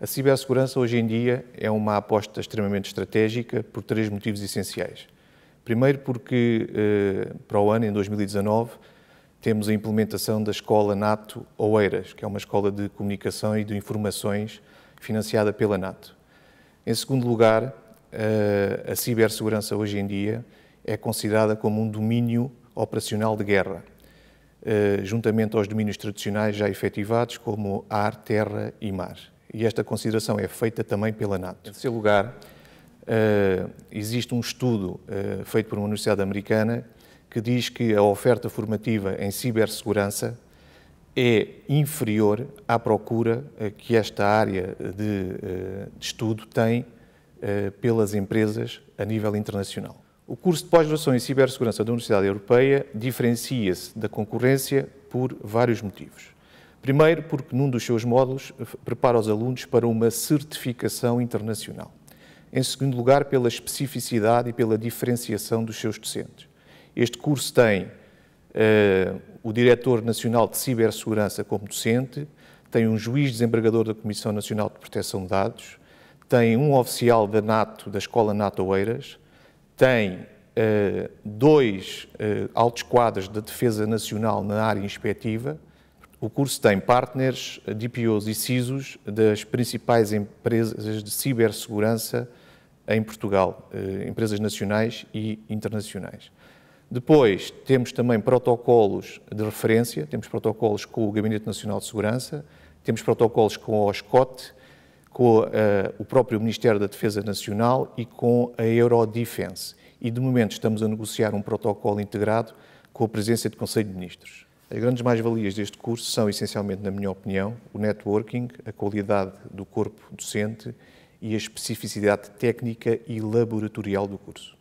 A cibersegurança hoje em dia é uma aposta extremamente estratégica por três motivos essenciais. Primeiro, porque eh, para o ano, em 2019, temos a implementação da Escola NATO Oeiras, que é uma escola de comunicação e de informações financiada pela NATO. Em segundo lugar, eh, a cibersegurança hoje em dia é considerada como um domínio operacional de guerra, eh, juntamente aos domínios tradicionais já efetivados, como ar, terra e mar e esta consideração é feita também pela NATO. Em terceiro lugar, uh, existe um estudo uh, feito por uma universidade americana que diz que a oferta formativa em cibersegurança é inferior à procura eh, que esta área de, de estudo tem pelas empresas a nível internacional. O curso de pós-graduação em cibersegurança da Universidade Europeia diferencia-se da concorrência por vários motivos. Primeiro, porque num dos seus módulos eh, prepara os alunos para uma certificação internacional. Em segundo lugar, pela especificidade e pela diferenciação dos seus docentes. Este curso tem uh, o Diretor Nacional de Cibersegurança como docente, tem um juiz desembargador da Comissão Nacional de Proteção de Dados, tem um oficial da NATO, da Escola NATO Oeiras, tem uh, dois uh, altos quadros da Defesa Nacional na área inspectiva o curso tem partners, DPOs e CISOs das principais empresas de cibersegurança em Portugal, eh, empresas nacionais e internacionais. Depois, temos também protocolos de referência, temos protocolos com o Gabinete Nacional de Segurança, temos protocolos com a OSCOT, com eh, o próprio Ministério da Defesa Nacional e com a Eurodefense. E, de momento, estamos a negociar um protocolo integrado com a presença do Conselho de Ministros. As grandes mais-valias deste curso são, essencialmente, na minha opinião, o networking, a qualidade do corpo docente e a especificidade técnica e laboratorial do curso.